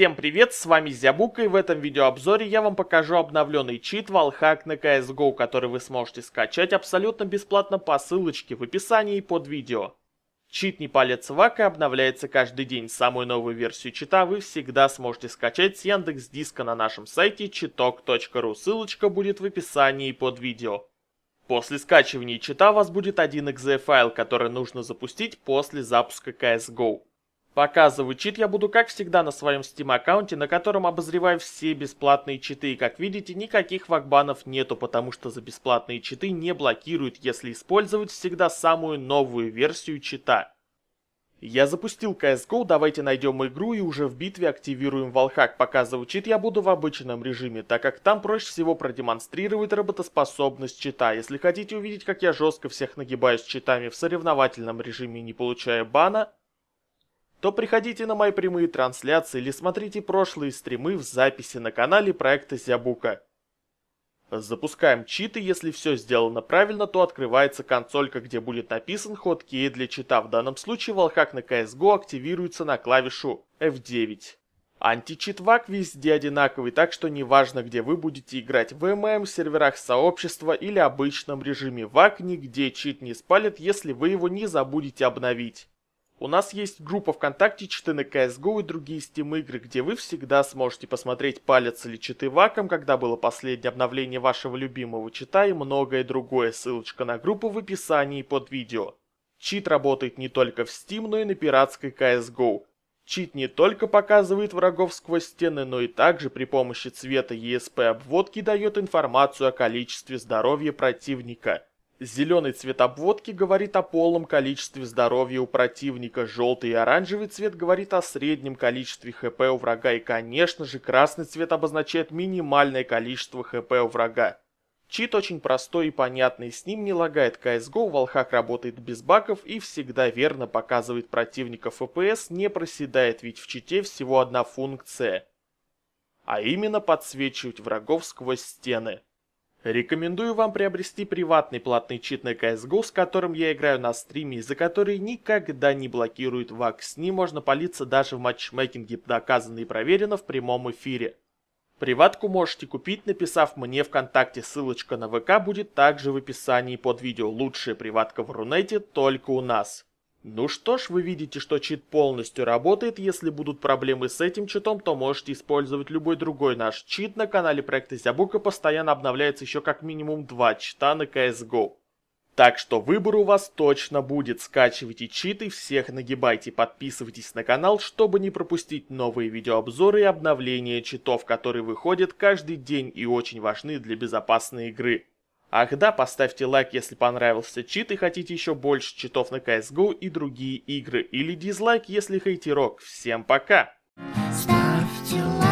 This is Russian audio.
Всем привет, с вами Зябука и в этом видеообзоре я вам покажу обновленный чит Valhack на CSGO, который вы сможете скачать абсолютно бесплатно по ссылочке в описании под видео. Чит не палец вака обновляется каждый день, самую новую версию чита вы всегда сможете скачать с Яндекс Диска на нашем сайте читок.ру, ссылочка будет в описании под видео. После скачивания чита у вас будет один .exe файл, который нужно запустить после запуска CSGO. Показываю чит я буду, как всегда, на своем Steam аккаунте, на котором обозреваю все бесплатные читы. И как видите, никаких вакбанов нету, потому что за бесплатные читы не блокируют, если использовать всегда самую новую версию чита. Я запустил CSGO, давайте найдем игру и уже в битве активируем Валхак. Показывать чит я буду в обычном режиме, так как там проще всего продемонстрировать работоспособность чита. Если хотите увидеть, как я жестко всех нагибаюсь читами в соревновательном режиме, не получая бана, то приходите на мои прямые трансляции или смотрите прошлые стримы в записи на канале проекта Зябука. Запускаем читы, если все сделано правильно, то открывается консолька, где будет написан ход кей для чита. В данном случае волхак на CSGO активируется на клавишу F9. Античитвак везде одинаковый, так что неважно, где вы будете играть, в ММ, серверах сообщества или обычном режиме ВАК, нигде чит не спалит, если вы его не забудете обновить. У нас есть группа ВКонтакте, читы на CSGO и другие Steam игры, где вы всегда сможете посмотреть, палец или читы ваком, когда было последнее обновление вашего любимого чита и многое другое. Ссылочка на группу в описании под видео. Чит работает не только в Steam, но и на пиратской CSGO. Чит не только показывает врагов сквозь стены, но и также при помощи цвета ESP обводки дает информацию о количестве здоровья противника – Зеленый цвет обводки говорит о полном количестве здоровья у противника, желтый и оранжевый цвет говорит о среднем количестве хп у врага и, конечно же, красный цвет обозначает минимальное количество хп у врага. Чит очень простой и понятный, с ним не лагает CSGO, Волхак работает без баков и всегда верно показывает противника FPS, не проседает, ведь в чите всего одна функция. А именно подсвечивать врагов сквозь стены. Рекомендую вам приобрести приватный платный чит на CSGO, с которым я играю на стриме, за который никогда не блокирует вак. С ним можно палиться даже в матчмейкинге, доказано и проверено в прямом эфире. Приватку можете купить, написав мне ВКонтакте, ссылочка на ВК будет также в описании под видео. Лучшая приватка в Рунете только у нас. Ну что ж, вы видите, что чит полностью работает. Если будут проблемы с этим читом, то можете использовать любой другой наш чит. На канале проекта Зябука постоянно обновляется еще как минимум два чита на CSGO. Так что выбор у вас точно будет. Скачивайте читы, всех нагибайте, подписывайтесь на канал, чтобы не пропустить новые видеообзоры и обновления читов, которые выходят каждый день и очень важны для безопасной игры. Ах да, поставьте лайк, если понравился чит и хотите еще больше читов на CSGO и другие игры. Или дизлайк, если хейтерок. Всем пока! Ставьте лайк.